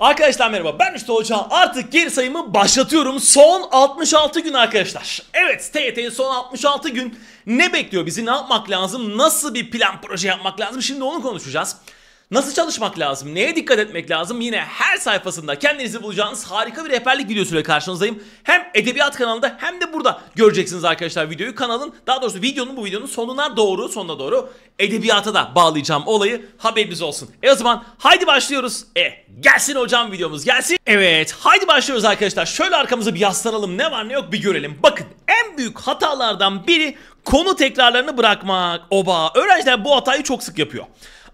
Arkadaşlar merhaba ben Üstü Hoca artık geri sayımı başlatıyorum son 66 gün arkadaşlar Evet TYT son 66 gün ne bekliyor bizi ne yapmak lazım nasıl bir plan proje yapmak lazım şimdi onu konuşacağız Nasıl çalışmak lazım? Neye dikkat etmek lazım? Yine her sayfasında kendinizi bulacağınız harika bir rehberlik videosuyla karşınızdayım. Hem Edebiyat kanalında hem de burada göreceksiniz arkadaşlar videoyu. Kanalın daha doğrusu videonun bu videonun sonuna doğru sonuna doğru edebiyata da bağlayacağım olayı haberiniz olsun. E o zaman haydi başlıyoruz. E gelsin hocam videomuz gelsin. Evet haydi başlıyoruz arkadaşlar. Şöyle arkamızı bir yaslanalım ne var ne yok bir görelim. Bakın en büyük hatalardan biri konu tekrarlarını bırakmak. Oba öğrenciler bu hatayı çok sık yapıyor.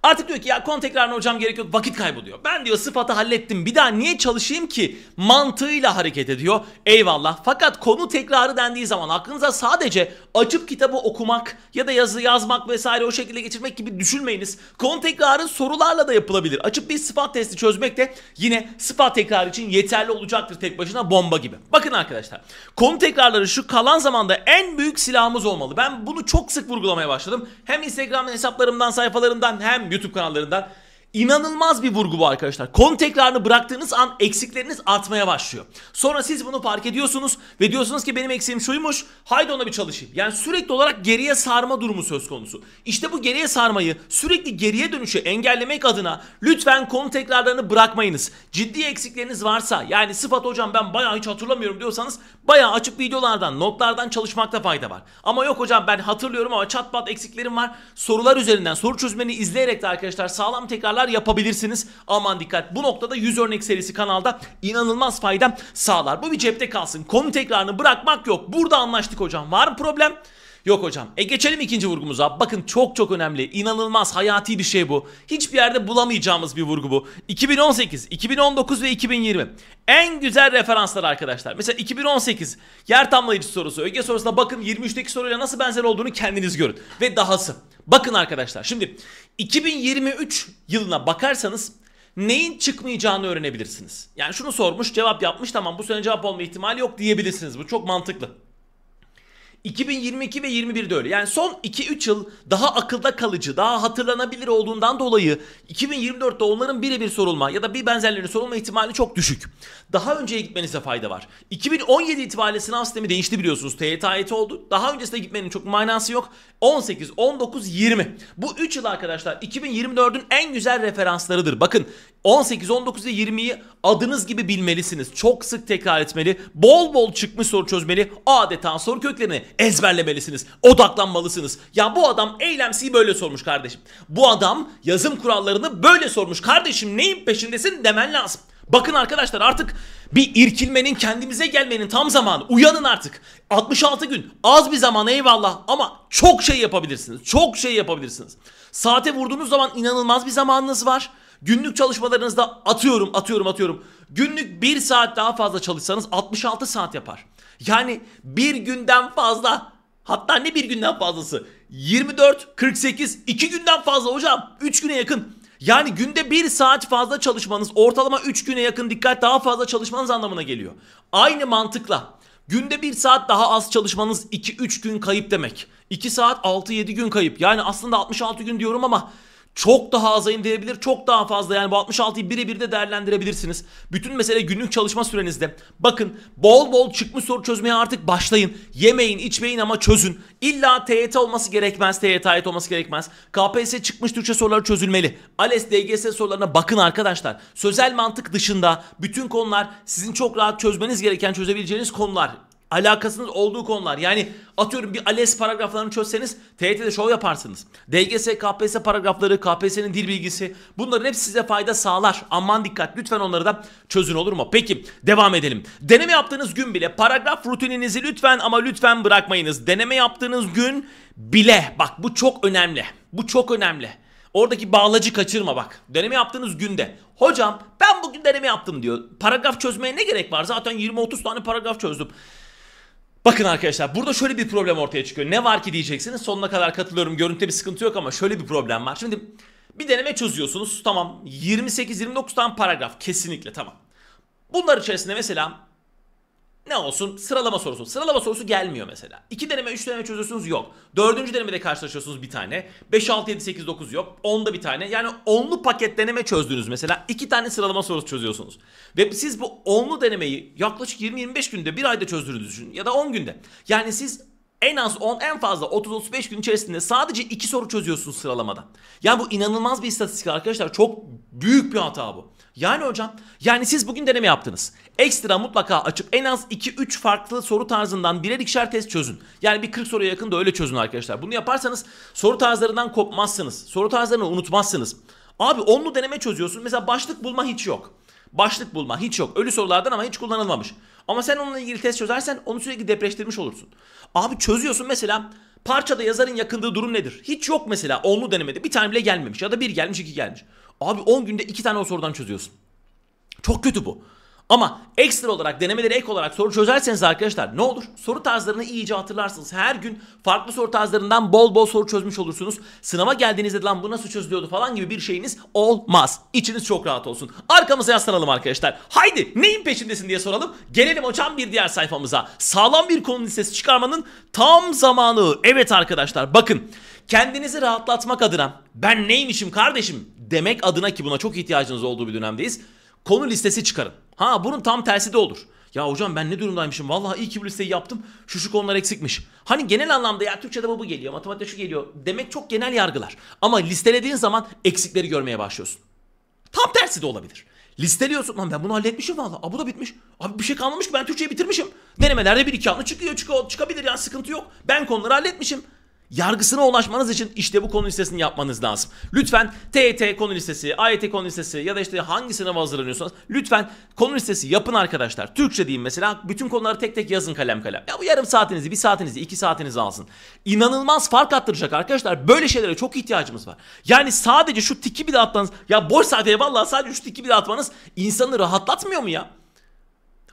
Artık diyor ki ya konu tekrarına hocam gerek yok vakit kayboluyor. Ben diyor sıfatı hallettim bir daha niye çalışayım ki mantığıyla hareket ediyor. Eyvallah fakat konu tekrarı dendiği zaman aklınıza sadece açıp kitabı okumak ya da yazı yazmak vesaire o şekilde geçirmek gibi düşünmeyiniz. Konu tekrarı sorularla da yapılabilir. Açıp bir sıfat testi çözmek de yine sıfat tekrarı için yeterli olacaktır tek başına bomba gibi. Bakın arkadaşlar konu tekrarları şu kalan zamanda en büyük silahımız olmalı. Ben bunu çok sık vurgulamaya başladım. Hem Instagram hesaplarımdan sayfalarımdan hem YouTube kanallarından İnanılmaz bir vurgu bu arkadaşlar. Konu tekrarını bıraktığınız an eksikleriniz artmaya başlıyor. Sonra siz bunu fark ediyorsunuz ve diyorsunuz ki benim eksiğim şuymuş. Haydi ona bir çalışayım. Yani sürekli olarak geriye sarma durumu söz konusu. İşte bu geriye sarmayı sürekli geriye dönüşü engellemek adına lütfen konu tekrarlarını bırakmayınız. Ciddi eksikleriniz varsa yani sıfat hocam ben bayağı hiç hatırlamıyorum diyorsanız bayağı açık videolardan, notlardan çalışmakta fayda var. Ama yok hocam ben hatırlıyorum ama çat pat eksiklerim var. Sorular üzerinden soru çözmeni izleyerek de arkadaşlar sağlam tekrarlar tekrarlar yapabilirsiniz. Aman dikkat. Bu noktada 100 örnek serisi kanalda inanılmaz fayda sağlar. Bu bir cepte kalsın. Konu tekrarını bırakmak yok. Burada anlaştık hocam. Var mı problem? Yok hocam. E geçelim ikinci vurgumuza. Bakın çok çok önemli. inanılmaz hayati bir şey bu. Hiçbir yerde bulamayacağımız bir vurgu bu. 2018, 2019 ve 2020. En güzel referanslar arkadaşlar. Mesela 2018 yer tamlayıcı sorusu. Öge sorusuna bakın 23'teki soruyla nasıl benzer olduğunu kendiniz görün. Ve dahası. Bakın arkadaşlar şimdi 2023 yılına bakarsanız neyin çıkmayacağını öğrenebilirsiniz. Yani şunu sormuş cevap yapmış tamam bu sene cevap olma ihtimali yok diyebilirsiniz. Bu çok mantıklı. 2022 ve 21'de öyle. Yani son 2-3 yıl daha akılda kalıcı, daha hatırlanabilir olduğundan dolayı 2024'te onların birebir sorulma ya da bir benzerlerinin sorulma ihtimali çok düşük. Daha önceye gitmenize fayda var. 2017 itibariyle sınav sistemi değişti biliyorsunuz. TYT AYT e oldu. Daha öncesine gitmenin çok manası yok. 18, 19, 20. Bu 3 yıl arkadaşlar 2024'ün en güzel referanslarıdır. Bakın 18, 19 ve 20'yi adınız gibi bilmelisiniz. Çok sık tekrar etmeli. Bol bol çıkmış soru çözmeli. Adeta soru köklerini ezberlemelisiniz. Odaklanmalısınız. Ya bu adam eylemsiyi böyle sormuş kardeşim. Bu adam yazım kurallarını böyle sormuş. Kardeşim neyin peşindesin demen lazım. Bakın arkadaşlar artık bir irkilmenin kendimize gelmenin tam zamanı. Uyanın artık. 66 gün az bir zaman eyvallah ama çok şey yapabilirsiniz. Çok şey yapabilirsiniz. Saate vurduğunuz zaman inanılmaz bir zamanınız var. Günlük çalışmalarınızda atıyorum atıyorum atıyorum. Günlük bir saat daha fazla çalışsanız 66 saat yapar. Yani bir günden fazla hatta ne bir günden fazlası 24, 48, 2 günden fazla hocam 3 güne yakın. Yani günde 1 saat fazla çalışmanız ortalama 3 güne yakın dikkat daha fazla çalışmanız anlamına geliyor. Aynı mantıkla günde 1 saat daha az çalışmanız 2-3 gün kayıp demek. 2 saat 6-7 gün kayıp. Yani aslında 66 gün diyorum ama çok daha aza indirebilir, çok daha fazla yani bu 66'yı birebir de değerlendirebilirsiniz. Bütün mesele günlük çalışma sürenizde. Bakın bol bol çıkmış soru çözmeye artık başlayın. Yemeyin, içmeyin ama çözün. İlla TYT olması gerekmez, TYT olması gerekmez. KPSS çıkmış Türkçe soruları çözülmeli. ALES, DGS sorularına bakın arkadaşlar. Sözel mantık dışında bütün konular sizin çok rahat çözmeniz gereken, çözebileceğiniz konular alakasınız olduğu konular. Yani atıyorum bir ALES paragraflarını çözseniz TYT'de şov yaparsınız. DGS, KPSS paragrafları, KPSS'nin dil bilgisi bunların hepsi size fayda sağlar. Aman dikkat lütfen onları da çözün olur mu? Peki devam edelim. Deneme yaptığınız gün bile paragraf rutininizi lütfen ama lütfen bırakmayınız. Deneme yaptığınız gün bile bak bu çok önemli. Bu çok önemli. Oradaki bağlacı kaçırma bak. Deneme yaptığınız günde. Hocam ben bugün deneme yaptım diyor. Paragraf çözmeye ne gerek var? Zaten 20-30 tane paragraf çözdüm. Bakın arkadaşlar burada şöyle bir problem ortaya çıkıyor. Ne var ki diyeceksiniz sonuna kadar katılıyorum. Görüntüde bir sıkıntı yok ama şöyle bir problem var. Şimdi bir deneme çözüyorsunuz. Tamam 28-29 tane paragraf kesinlikle tamam. Bunlar içerisinde mesela ne olsun sıralama sorusu. Sıralama sorusu gelmiyor mesela. 2 deneme 3 deneme çözüyorsunuz yok. 4. denemede karşılaşıyorsunuz bir tane. 5, 6, 7, 8, 9 yok. 10'da bir tane. Yani 10'lu paket deneme çözdünüz mesela. 2 tane sıralama sorusu çözüyorsunuz. Ve siz bu 10'lu denemeyi yaklaşık 20-25 günde bir ayda çözdüğünüzü düşünün. Ya da 10 günde. Yani siz en az 10 en fazla 30-35 gün içerisinde sadece 2 soru çözüyorsunuz sıralamada. Yani bu inanılmaz bir istatistik arkadaşlar. Çok büyük bir hata bu. Yani hocam yani siz bugün deneme yaptınız. Ekstra mutlaka açıp en az 2-3 farklı soru tarzından birer ikişer test çözün. Yani bir 40 soruya yakın da öyle çözün arkadaşlar. Bunu yaparsanız soru tarzlarından kopmazsınız. Soru tarzlarını unutmazsınız. Abi onlu deneme çözüyorsun. Mesela başlık bulma hiç yok. Başlık bulma hiç yok. Ölü sorulardan ama hiç kullanılmamış. Ama sen onunla ilgili test çözersen onu sürekli depreştirmiş olursun. Abi çözüyorsun mesela parçada yazarın yakındığı durum nedir? Hiç yok mesela onlu denemede bir tane bile gelmemiş ya da bir gelmiş iki gelmiş. Abi 10 günde iki tane o sorudan çözüyorsun. Çok kötü bu. Ama ekstra olarak denemeleri ek olarak soru çözerseniz arkadaşlar ne olur? Soru tarzlarını iyice hatırlarsınız. Her gün farklı soru tarzlarından bol bol soru çözmüş olursunuz. Sınava geldiğinizde lan bu nasıl çözülüyordu falan gibi bir şeyiniz olmaz. İçiniz çok rahat olsun. Arkamıza yaslanalım arkadaşlar. Haydi neyin peşindesin diye soralım. Gelelim hocam bir diğer sayfamıza. Sağlam bir konu listesi çıkarmanın tam zamanı. Evet arkadaşlar bakın. Kendinizi rahatlatmak adına ben neymişim kardeşim demek adına ki buna çok ihtiyacınız olduğu bir dönemdeyiz. Konu listesi çıkarın. Ha bunun tam tersi de olur. Ya hocam ben ne durumdaymışım? Vallahi iyi ki bu listeyi yaptım. Şu şu konular eksikmiş. Hani genel anlamda ya Türkçe'de bu, bu geliyor, matematikte şu geliyor demek çok genel yargılar. Ama listelediğin zaman eksikleri görmeye başlıyorsun. Tam tersi de olabilir. Listeliyorsun lan ben bunu halletmişim valla. Aa, bu da bitmiş. Abi bir şey kalmamış ki ben Türkçe'yi bitirmişim. Denemelerde bir iki anlı çıkıyor, çıkıyor çıkabilir yani sıkıntı yok. Ben konuları halletmişim yargısına ulaşmanız için işte bu konu listesini yapmanız lazım. Lütfen TET konu listesi, AYT konu listesi ya da işte hangi sınava hazırlanıyorsanız lütfen konu listesi yapın arkadaşlar. Türkçe diyeyim mesela bütün konuları tek tek yazın kalem kalem. Ya bu yarım saatinizi, bir saatinizi, iki saatinizi alsın. İnanılmaz fark attıracak arkadaşlar. Böyle şeylere çok ihtiyacımız var. Yani sadece şu tiki bir de atmanız, ya boş saateye vallahi sadece şu tiki bir de atmanız insanı rahatlatmıyor mu ya?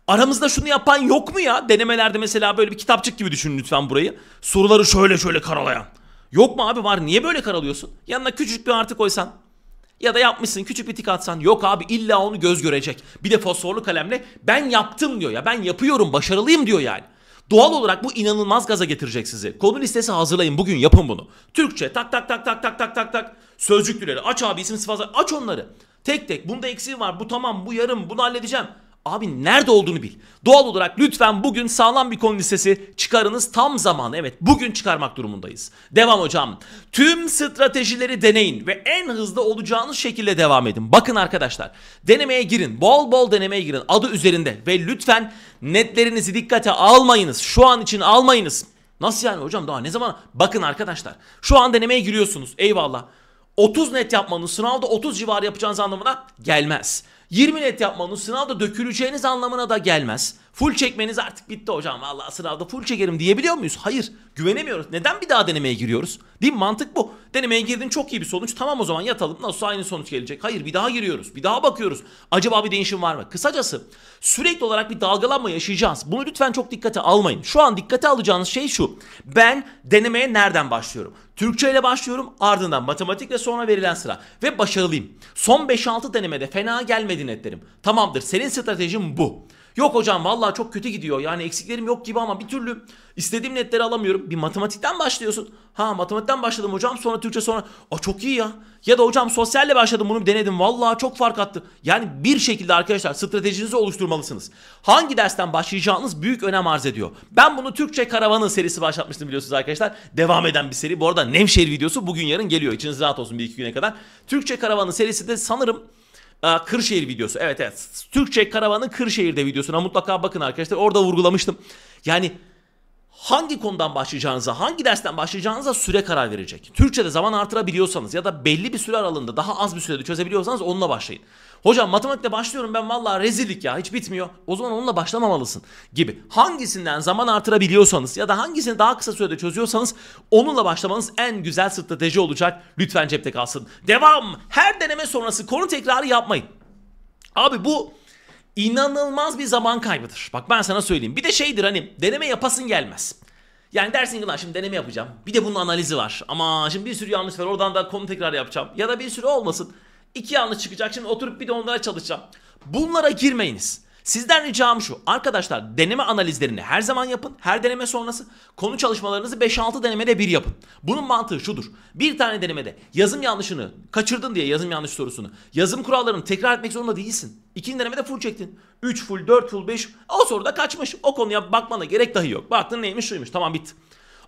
Aramızda şunu yapan yok mu ya? Denemelerde mesela böyle bir kitapçık gibi düşünün lütfen burayı. Soruları şöyle şöyle karalayan. Yok mu abi var niye böyle karalıyorsun? Yanına küçük bir artı koysan. Ya da yapmışsın küçük bir tik atsan. Yok abi illa onu göz görecek. Bir de fosforlu kalemle ben yaptım diyor ya. Ben yapıyorum başarılıyım diyor yani. Doğal olarak bu inanılmaz gaza getirecek sizi. Konu listesi hazırlayın bugün yapın bunu. Türkçe tak tak tak tak tak tak tak tak. Sözcükleri aç abi isim sıfatı aç onları. Tek tek bunda eksiği var bu tamam bu yarım bunu halledeceğim. Abi nerede olduğunu bil. Doğal olarak lütfen bugün sağlam bir konu listesi çıkarınız tam zamanı. Evet bugün çıkarmak durumundayız. Devam hocam. Tüm stratejileri deneyin ve en hızlı olacağınız şekilde devam edin. Bakın arkadaşlar denemeye girin. Bol bol denemeye girin. Adı üzerinde ve lütfen netlerinizi dikkate almayınız. Şu an için almayınız. Nasıl yani hocam daha ne zaman? Bakın arkadaşlar şu an denemeye giriyorsunuz. Eyvallah. 30 net yapmanız sınavda 30 civarı yapacağınız anlamına gelmez. 20 net yapmanın sınavda döküleceğiniz anlamına da gelmez. Full çekmeniz artık bitti hocam. Vallahi sınavda full çekerim diyebiliyor muyuz? Hayır. Güvenemiyoruz. Neden bir daha denemeye giriyoruz? Değil mi? Mantık bu. Denemeye girdin çok iyi bir sonuç. Tamam o zaman yatalım. Nasıl aynı sonuç gelecek? Hayır bir daha giriyoruz. Bir daha bakıyoruz. Acaba bir değişim var mı? Kısacası sürekli olarak bir dalgalanma yaşayacağız. Bunu lütfen çok dikkate almayın. Şu an dikkate alacağınız şey şu. Ben denemeye nereden başlıyorum? Türkçe ile başlıyorum ardından matematik ve sonra verilen sıra. Ve başarılıyım. Son 5-6 denemede fena gelmedi netlerim. Tamamdır senin stratejin bu. Yok hocam vallahi çok kötü gidiyor. Yani eksiklerim yok gibi ama bir türlü istediğim netleri alamıyorum. Bir matematikten başlıyorsun. Ha matematikten başladım hocam sonra Türkçe sonra. Aa çok iyi ya. Ya da hocam sosyalle başladım bunu denedim. Vallahi çok fark attı. Yani bir şekilde arkadaşlar stratejinizi oluşturmalısınız. Hangi dersten başlayacağınız büyük önem arz ediyor. Ben bunu Türkçe Karavanı serisi başlatmıştım biliyorsunuz arkadaşlar. Devam eden bir seri. Bu arada Nevşehir videosu bugün yarın geliyor. İçiniz rahat olsun bir iki güne kadar. Türkçe Karavanı serisi de sanırım Kırşehir videosu. Evet evet. Türkçe Karavan'ın Kırşehir'de videosuna mutlaka bakın arkadaşlar. Orada vurgulamıştım. Yani hangi konudan başlayacağınıza, hangi dersten başlayacağınıza süre karar verecek. Türkçe'de zaman artırabiliyorsanız ya da belli bir süre aralığında daha az bir sürede çözebiliyorsanız onunla başlayın. Hocam matematikte başlıyorum ben vallahi rezillik ya hiç bitmiyor. O zaman onunla başlamamalısın gibi. Hangisinden zaman artırabiliyorsanız ya da hangisini daha kısa sürede çözüyorsanız onunla başlamanız en güzel strateji olacak. Lütfen cepte kalsın. Devam! Her deneme sonrası konu tekrarı yapmayın. Abi bu inanılmaz bir zaman kaybıdır. Bak ben sana söyleyeyim. Bir de şeydir hani deneme yapasın gelmez. Yani dersin ki lan şimdi deneme yapacağım. Bir de bunun analizi var. Ama şimdi bir sürü yanlış var. Oradan da konu tekrar yapacağım. Ya da bir sürü olmasın. İki yanlış çıkacak. Şimdi oturup bir de onlara çalışacağım. Bunlara girmeyiniz. Sizden ricam şu. Arkadaşlar deneme analizlerini her zaman yapın. Her deneme sonrası konu çalışmalarınızı 5-6 denemede bir yapın. Bunun mantığı şudur. Bir tane denemede yazım yanlışını kaçırdın diye yazım yanlış sorusunu. Yazım kurallarını tekrar etmek zorunda değilsin. İkinci denemede full çektin. 3 full, 4 full, 5. O soruda kaçmış. O konuya bakmana gerek dahi yok. Baktın neymiş şuymuş. Tamam bitti.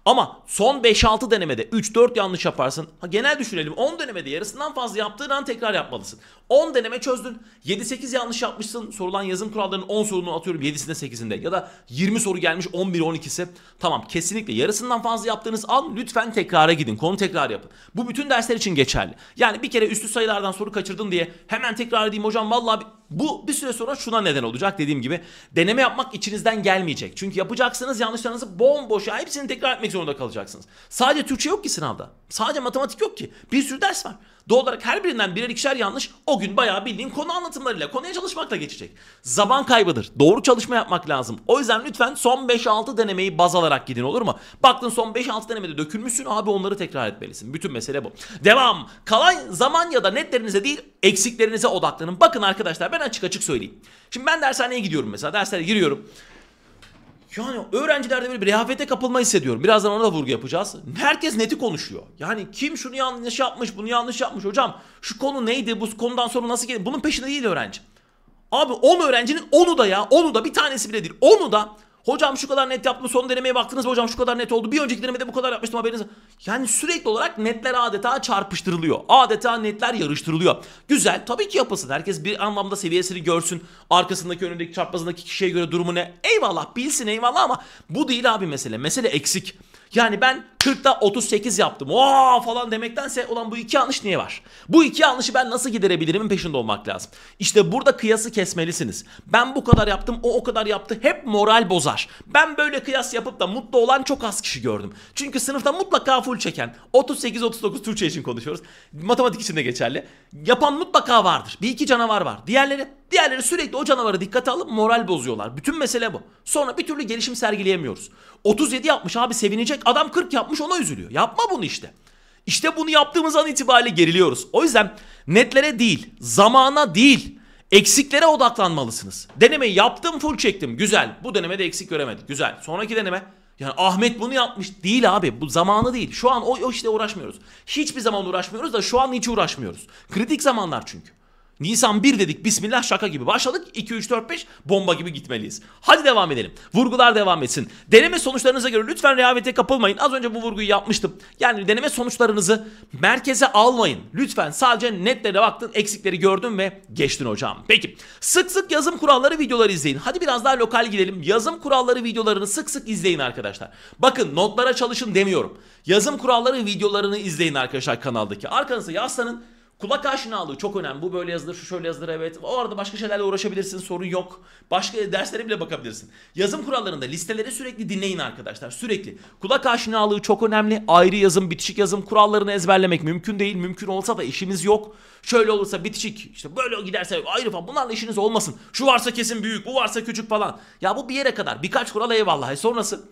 Ama son 5-6 denemede 3-4 yanlış yaparsın. Ha, genel düşünelim 10 denemede yarısından fazla yaptığın an tekrar yapmalısın. 10 deneme çözdün. 7-8 yanlış yapmışsın. Sorulan yazım kurallarının 10 sorunu atıyorum 7'sinde 8'inde. Ya da 20 soru gelmiş 11-12'si. Tamam kesinlikle yarısından fazla yaptığınız an lütfen tekrara gidin. Konu tekrar yapın. Bu bütün dersler için geçerli. Yani bir kere üstü sayılardan soru kaçırdın diye hemen tekrar edeyim hocam vallahi bu bir süre sonra şuna neden olacak dediğim gibi deneme yapmak içinizden gelmeyecek. Çünkü yapacaksınız yanlışlarınızı bomboşa hepsini tekrar etmek zorunda kalacaksınız. Sadece Türkçe yok ki sınavda. Sadece matematik yok ki. Bir sürü ders var. Doğal olarak her birinden birer ikişer yanlış o gün bayağı bildiğin konu anlatımlarıyla, konuya çalışmakla geçecek. Zaman kaybıdır. Doğru çalışma yapmak lazım. O yüzden lütfen son 5-6 denemeyi baz alarak gidin olur mu? Baktın son 5-6 denemede dökülmüşsün abi onları tekrar etmelisin. Bütün mesele bu. Devam. Kalan zaman ya da netlerinize değil eksiklerinize odaklanın. Bakın arkadaşlar ben açık açık söyleyeyim. Şimdi ben dershaneye gidiyorum mesela. Derslere giriyorum. Yani öğrencilerde böyle bir rehavete kapılma hissediyorum. Birazdan ona da vurgu yapacağız. Herkes neti konuşuyor. Yani kim şunu yanlış yapmış, bunu yanlış yapmış. Hocam şu konu neydi, bu konudan sonra nasıl geldi? Bunun peşinde değil öğrenci. Abi 10 öğrencinin 10'u da ya, 10'u da bir tanesi bile değil. 10'u da Hocam şu kadar net yaptım son denemeye baktınız mı hocam şu kadar net oldu. Bir önceki denemede bu kadar yapmıştım haberiniz. Yani sürekli olarak netler adeta çarpıştırılıyor. Adeta netler yarıştırılıyor. Güzel tabii ki yapılsın. Herkes bir anlamda seviyesini görsün. Arkasındaki önündeki çarpmasındaki kişiye göre durumu ne. Eyvallah bilsin eyvallah ama bu değil abi mesele. Mesele eksik. Yani ben 40'ta 38 yaptım. Oo falan demektense olan bu iki yanlış niye var? Bu iki yanlışı ben nasıl giderebilirimin peşinde olmak lazım. İşte burada kıyası kesmelisiniz. Ben bu kadar yaptım, o o kadar yaptı. Hep moral bozar. Ben böyle kıyas yapıp da mutlu olan çok az kişi gördüm. Çünkü sınıfta mutlaka full çeken 38 39 Türkçe için konuşuyoruz. Matematik için de geçerli. Yapan mutlaka vardır. Bir iki canavar var. Diğerleri Diğerleri sürekli o canavara dikkate alıp moral bozuyorlar. Bütün mesele bu. Sonra bir türlü gelişim sergileyemiyoruz. 37 yapmış abi sevinecek. Adam 40 yapmış ona üzülüyor. Yapma bunu işte. İşte bunu yaptığımız an itibariyle geriliyoruz. O yüzden netlere değil, zamana değil, eksiklere odaklanmalısınız. Denemeyi yaptım, full çektim. Güzel. Bu denemede eksik göremedik. Güzel. Sonraki deneme yani Ahmet bunu yapmış değil abi. Bu zamanı değil. Şu an o, o işte uğraşmıyoruz. Hiçbir zaman uğraşmıyoruz da şu an hiç uğraşmıyoruz. Kritik zamanlar çünkü. Nisan 1 dedik bismillah şaka gibi başladık. 2, 3, 4, 5 bomba gibi gitmeliyiz. Hadi devam edelim. Vurgular devam etsin. Deneme sonuçlarınıza göre lütfen rehavete kapılmayın. Az önce bu vurguyu yapmıştım. Yani deneme sonuçlarınızı merkeze almayın. Lütfen sadece netlere baktın, eksikleri gördün ve geçtin hocam. Peki sık sık yazım kuralları videoları izleyin. Hadi biraz daha lokal gidelim. Yazım kuralları videolarını sık sık izleyin arkadaşlar. Bakın notlara çalışın demiyorum. Yazım kuralları videolarını izleyin arkadaşlar kanaldaki. Arkanıza yaslanın. Kulak aşinalığı çok önemli. Bu böyle yazılır, şu şöyle yazılır evet. O arada başka şeylerle uğraşabilirsin, sorun yok. Başka derslere bile bakabilirsin. Yazım kurallarında listeleri sürekli dinleyin arkadaşlar. Sürekli. Kulak aşinalığı çok önemli. Ayrı yazım, bitişik yazım kurallarını ezberlemek mümkün değil. Mümkün olsa da işimiz yok. Şöyle olursa bitişik, işte böyle giderse ayrı falan. Bunlarla işiniz olmasın. Şu varsa kesin büyük, bu varsa küçük falan. Ya bu bir yere kadar. Birkaç kural eyvallah. E sonrası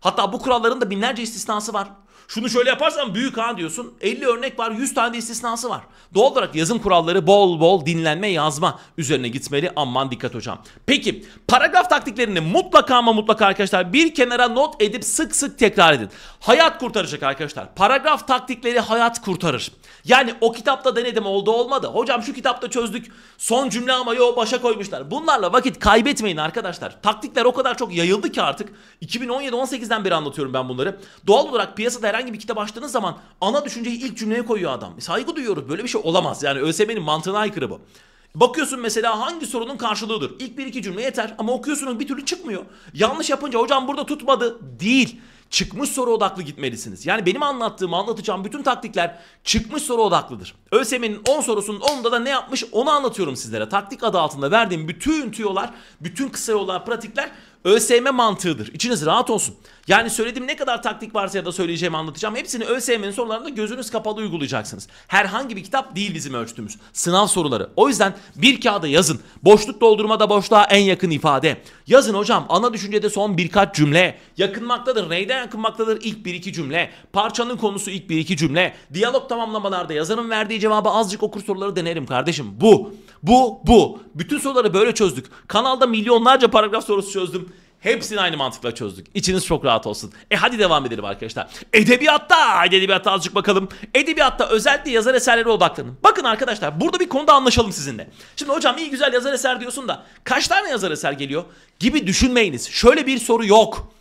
Hatta bu kuralların da binlerce istisnası var. Şunu şöyle yaparsan büyük ha diyorsun. 50 örnek var 100 tane de istisnası var. Doğal olarak yazım kuralları bol bol dinlenme yazma üzerine gitmeli. Aman dikkat hocam. Peki paragraf taktiklerini mutlaka ama mutlaka arkadaşlar bir kenara not edip sık sık tekrar edin. Hayat kurtaracak arkadaşlar. Paragraf taktikleri hayat kurtarır. Yani o kitapta denedim oldu olmadı. Hocam şu kitapta çözdük. Son cümle ama yo başa koymuşlar. Bunlarla vakit kaybetmeyin arkadaşlar. Taktikler o kadar çok yayıldı ki artık. 2017-18'den beri anlatıyorum ben bunları. Doğal olarak piyasada herhangi herhangi bir kitap açtığınız zaman ana düşünceyi ilk cümleye koyuyor adam. E, saygı duyuyoruz. Böyle bir şey olamaz. Yani ÖSYM'nin mantığına aykırı bu. Bakıyorsun mesela hangi sorunun karşılığıdır. İlk bir iki cümle yeter ama okuyorsunuz bir türlü çıkmıyor. Yanlış yapınca hocam burada tutmadı. Değil. Çıkmış soru odaklı gitmelisiniz. Yani benim anlattığım, anlatacağım bütün taktikler çıkmış soru odaklıdır. ÖSYM'nin 10 sorusunun 10'da da ne yapmış onu anlatıyorum sizlere. Taktik adı altında verdiğim bütün tüyolar, bütün kısa yollar, pratikler ÖSYM mantığıdır. İçiniz rahat olsun. Yani söylediğim ne kadar taktik varsa ya da söyleyeceğimi anlatacağım. Hepsini ÖSYM'nin sorularında gözünüz kapalı uygulayacaksınız. Herhangi bir kitap değil bizim ölçtüğümüz. Sınav soruları. O yüzden bir kağıda yazın. Boşluk doldurma da boşluğa en yakın ifade. Yazın hocam ana düşüncede son birkaç cümle. Yakınmaktadır. Neyden yakınmaktadır? İlk bir iki cümle. Parçanın konusu ilk bir iki cümle. Diyalog tamamlamalarda yazarın verdiği cevabı azıcık okur soruları denerim kardeşim. Bu. Bu bu. Bütün soruları böyle çözdük. Kanalda milyonlarca paragraf sorusu çözdüm. Hepsini aynı mantıkla çözdük. İçiniz çok rahat olsun. E hadi devam edelim arkadaşlar. Edebiyatta, haydi edebiyatta azıcık bakalım. Edebiyatta özellikle yazar eserlere odaklanın. Bakın arkadaşlar burada bir konuda anlaşalım sizinle. Şimdi hocam iyi güzel yazar eser diyorsun da kaç tane yazar eser geliyor gibi düşünmeyiniz. Şöyle bir soru yok.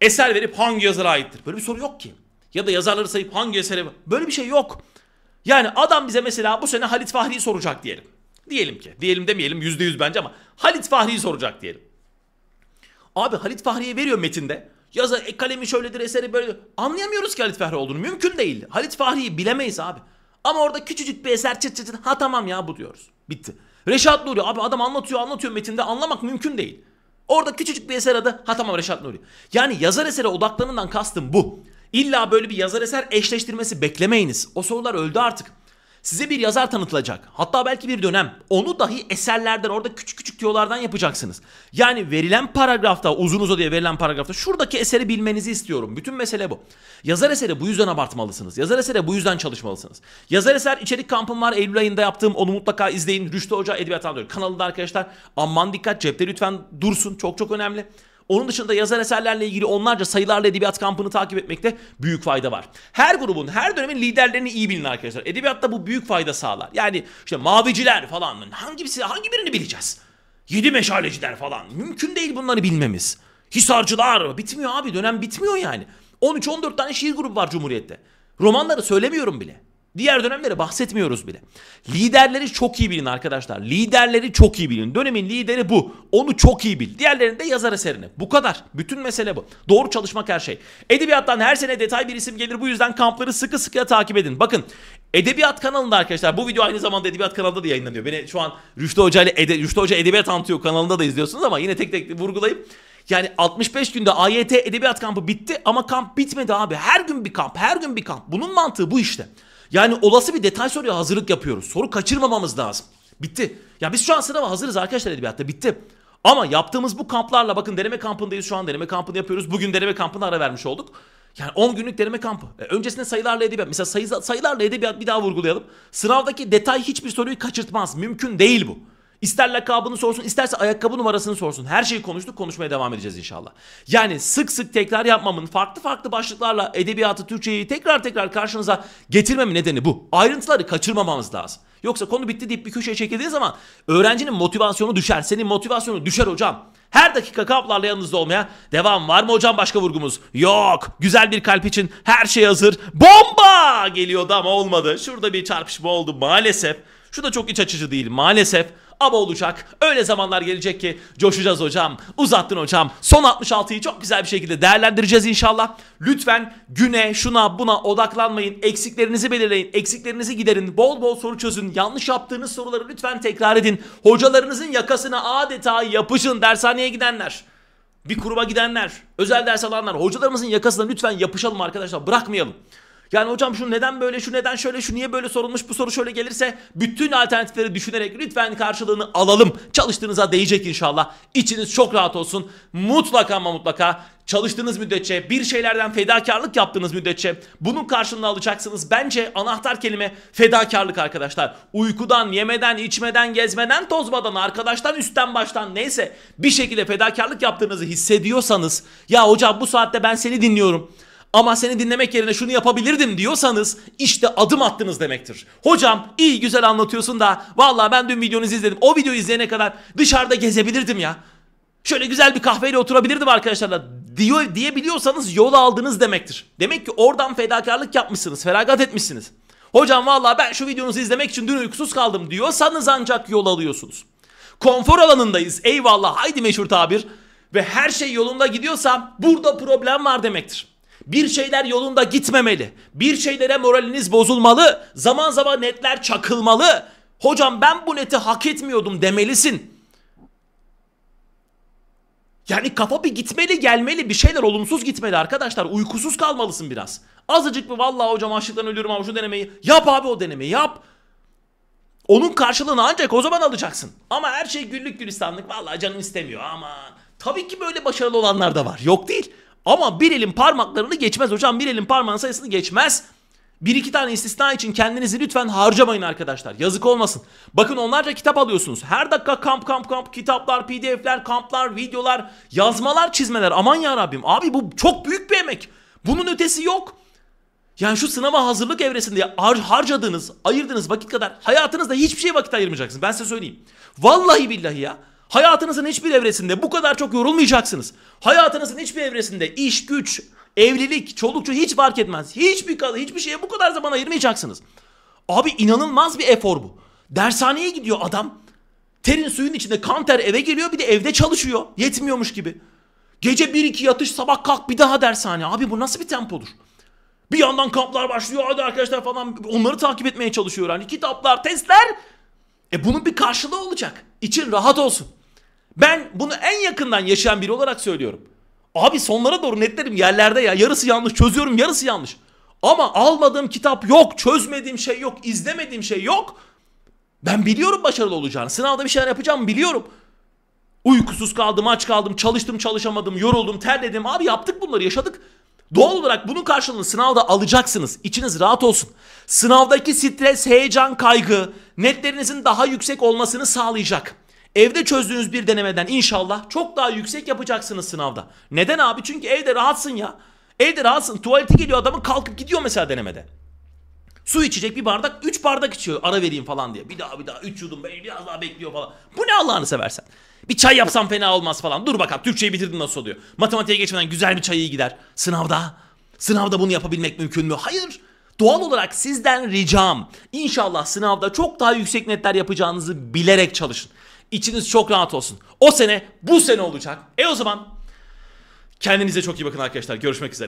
Eser verip hangi yazara aittir? Böyle bir soru yok ki. Ya da yazarları sayıp hangi esere... Böyle bir şey yok. Yani adam bize mesela bu sene Halit Fahri'yi soracak diyelim. Diyelim ki. Diyelim demeyelim yüzde yüz bence ama Halit Fahri'yi soracak diyelim. Abi Halit Fahri'ye veriyor metinde. Yazar e, kalemi şöyledir eseri böyle. Anlayamıyoruz ki Halit Fahri olduğunu. Mümkün değil. Halit Fahri'yi bilemeyiz abi. Ama orada küçücük bir eser çıt çıt ha tamam ya bu diyoruz. Bitti. Reşat Nuri abi adam anlatıyor anlatıyor metinde anlamak mümkün değil. Orada küçücük bir eser adı ha tamam Reşat Nuri. Yani yazar esere odaklanından kastım bu. İlla böyle bir yazar eser eşleştirmesi beklemeyiniz. O sorular öldü artık. Size bir yazar tanıtılacak. Hatta belki bir dönem. Onu dahi eserlerden orada küçük küçük tiyolardan yapacaksınız. Yani verilen paragrafta uzun diye verilen paragrafta şuradaki eseri bilmenizi istiyorum. Bütün mesele bu. Yazar eseri bu yüzden abartmalısınız. Yazar eseri bu yüzden çalışmalısınız. Yazar eser içerik kampım var. Eylül ayında yaptığım onu mutlaka izleyin. Rüştü Hoca Edebiyat Anlıyor kanalında arkadaşlar. Aman dikkat cepte lütfen dursun. Çok çok önemli. Onun dışında yazar eserlerle ilgili onlarca sayılarla edebiyat kampını takip etmekte büyük fayda var. Her grubun, her dönemin liderlerini iyi bilin arkadaşlar. Edebiyatta bu büyük fayda sağlar. Yani işte maviciler falan hangisi hangi birini bileceğiz? Yedi meşaleciler falan. Mümkün değil bunları bilmemiz. Hisarcılar bitmiyor abi dönem bitmiyor yani. 13-14 tane şiir grubu var Cumhuriyet'te. Romanları söylemiyorum bile. Diğer dönemleri bahsetmiyoruz bile. Liderleri çok iyi bilin arkadaşlar. Liderleri çok iyi bilin. Dönemin lideri bu. Onu çok iyi bil. Diğerlerinde yazar eserini. Bu kadar. Bütün mesele bu. Doğru çalışmak her şey. Edebiyattan her sene detay bir isim gelir. Bu yüzden kampları sıkı sıkıya takip edin. Bakın Edebiyat kanalında arkadaşlar bu video aynı zamanda Edebiyat kanalında da yayınlanıyor. Beni şu an Rüştü Hoca ile Ede, Rüştü Hoca Edebiyat Anlatıyor kanalında da izliyorsunuz ama yine tek tek vurgulayıp yani 65 günde AYT Edebiyat kampı bitti ama kamp bitmedi abi. Her gün bir kamp, her gün bir kamp. Bunun mantığı bu işte. Yani olası bir detay soruya hazırlık yapıyoruz. Soru kaçırmamamız lazım. Bitti. Ya biz şu an sınava hazırız arkadaşlar edebiyatta. Bitti. Ama yaptığımız bu kamplarla bakın deneme kampındayız şu an deneme kampını yapıyoruz. Bugün deneme kampına ara vermiş olduk. Yani 10 günlük deneme kampı. E, öncesinde sayılarla edebiyat. Mesela sayı, sayılarla edebiyat bir daha vurgulayalım. Sınavdaki detay hiçbir soruyu kaçırtmaz. Mümkün değil bu. İster lakabını sorsun, isterse ayakkabı numarasını sorsun. Her şeyi konuştuk, konuşmaya devam edeceğiz inşallah. Yani sık sık tekrar yapmamın, farklı farklı başlıklarla edebiyatı, Türkçeyi tekrar tekrar karşınıza getirmemin nedeni bu. Ayrıntıları kaçırmamamız lazım. Yoksa konu bitti deyip bir köşeye çekildiğiniz zaman öğrencinin motivasyonu düşer. Senin motivasyonu düşer hocam. Her dakika kaplarla yanınızda olmaya devam var mı hocam başka vurgumuz? Yok. Güzel bir kalp için her şey hazır. Bomba geliyordu ama olmadı. Şurada bir çarpışma oldu maalesef. Şu da çok iç açıcı değil maalesef ama olacak. Öyle zamanlar gelecek ki coşacağız hocam. Uzattın hocam. Son 66'yı çok güzel bir şekilde değerlendireceğiz inşallah. Lütfen güne şuna buna odaklanmayın. Eksiklerinizi belirleyin. Eksiklerinizi giderin. Bol bol soru çözün. Yanlış yaptığınız soruları lütfen tekrar edin. Hocalarınızın yakasına adeta yapışın. Dershaneye gidenler bir kuruma gidenler, özel ders alanlar, hocalarımızın yakasına lütfen yapışalım arkadaşlar. Bırakmayalım. Yani hocam şu neden böyle, şu neden şöyle, şu niye böyle sorulmuş, bu soru şöyle gelirse bütün alternatifleri düşünerek lütfen karşılığını alalım. Çalıştığınıza değecek inşallah. İçiniz çok rahat olsun. Mutlaka ama mutlaka çalıştığınız müddetçe, bir şeylerden fedakarlık yaptığınız müddetçe bunun karşılığını alacaksınız. Bence anahtar kelime fedakarlık arkadaşlar. Uykudan, yemeden, içmeden, gezmeden, tozmadan, arkadaştan, üstten, baştan neyse bir şekilde fedakarlık yaptığınızı hissediyorsanız ya hocam bu saatte ben seni dinliyorum ama seni dinlemek yerine şunu yapabilirdim diyorsanız işte adım attınız demektir. Hocam iyi güzel anlatıyorsun da vallahi ben dün videonuzu izledim. O videoyu izleyene kadar dışarıda gezebilirdim ya. Şöyle güzel bir kahveyle oturabilirdim arkadaşlarla diyor diyebiliyorsanız yol aldınız demektir. Demek ki oradan fedakarlık yapmışsınız, feragat etmişsiniz. Hocam vallahi ben şu videonuzu izlemek için dün uykusuz kaldım diyorsanız ancak yol alıyorsunuz. Konfor alanındayız eyvallah haydi meşhur tabir ve her şey yolunda gidiyorsa burada problem var demektir. Bir şeyler yolunda gitmemeli. Bir şeylere moraliniz bozulmalı. Zaman zaman netler çakılmalı. Hocam ben bu neti hak etmiyordum demelisin. Yani kafa bir gitmeli gelmeli bir şeyler olumsuz gitmeli arkadaşlar. Uykusuz kalmalısın biraz. Azıcık bir vallahi hocam açlıktan ölüyorum ama şu denemeyi yap abi o denemeyi yap. Onun karşılığını ancak o zaman alacaksın. Ama her şey güllük gülistanlık vallahi canım istemiyor ama. Tabii ki böyle başarılı olanlar da var. Yok değil. Ama bir elin parmaklarını geçmez hocam. Bir elin parmağın sayısını geçmez. Bir iki tane istisna için kendinizi lütfen harcamayın arkadaşlar. Yazık olmasın. Bakın onlarca kitap alıyorsunuz. Her dakika kamp kamp kamp kitaplar, pdf'ler, kamplar, videolar, yazmalar, çizmeler. Aman ya Rabbim. Abi bu çok büyük bir emek. Bunun ötesi yok. Yani şu sınava hazırlık evresinde har harcadığınız, ayırdığınız vakit kadar hayatınızda hiçbir şey vakit ayırmayacaksınız. Ben size söyleyeyim. Vallahi billahi ya. Hayatınızın hiçbir evresinde bu kadar çok yorulmayacaksınız. Hayatınızın hiçbir evresinde iş, güç, evlilik, çolukçu hiç fark etmez. Hiçbir kadın, hiçbir şeye bu kadar zaman ayırmayacaksınız. Abi inanılmaz bir efor bu. Dershaneye gidiyor adam. Terin suyun içinde kan ter eve geliyor bir de evde çalışıyor. Yetmiyormuş gibi. Gece 1-2 yatış sabah kalk bir daha dershane. Abi bu nasıl bir tempodur? Bir yandan kamplar başlıyor hadi arkadaşlar falan onları takip etmeye çalışıyor. Hani kitaplar, testler. E bunun bir karşılığı olacak. İçin rahat olsun. Ben bunu en yakından yaşayan biri olarak söylüyorum. Abi sonlara doğru netlerim yerlerde ya. Yarısı yanlış çözüyorum yarısı yanlış. Ama almadığım kitap yok, çözmediğim şey yok, izlemediğim şey yok. Ben biliyorum başarılı olacağını. Sınavda bir şeyler yapacağım biliyorum. Uykusuz kaldım, aç kaldım, çalıştım, çalışamadım, yoruldum, terledim. Abi yaptık bunları, yaşadık. Doğal olarak bunun karşılığını sınavda alacaksınız. İçiniz rahat olsun. Sınavdaki stres, heyecan, kaygı netlerinizin daha yüksek olmasını sağlayacak. Evde çözdüğünüz bir denemeden inşallah çok daha yüksek yapacaksınız sınavda. Neden abi? Çünkü evde rahatsın ya. Evde rahatsın. Tuvalete geliyor adamın kalkıp gidiyor mesela denemede. Su içecek bir bardak üç bardak içiyor ara vereyim falan diye. Bir daha bir daha üç yudum biraz daha bekliyor falan. Bu ne Allah'ını seversen. Bir çay yapsam fena olmaz falan. Dur bakalım Türkçeyi bitirdin nasıl oluyor. Matematiğe geçmeden güzel bir çay iyi gider. Sınavda. Sınavda bunu yapabilmek mümkün mü? Hayır. Doğal olarak sizden ricam İnşallah sınavda çok daha yüksek netler yapacağınızı bilerek çalışın. İçiniz çok rahat olsun. O sene bu sene olacak. E o zaman kendinize çok iyi bakın arkadaşlar. Görüşmek üzere.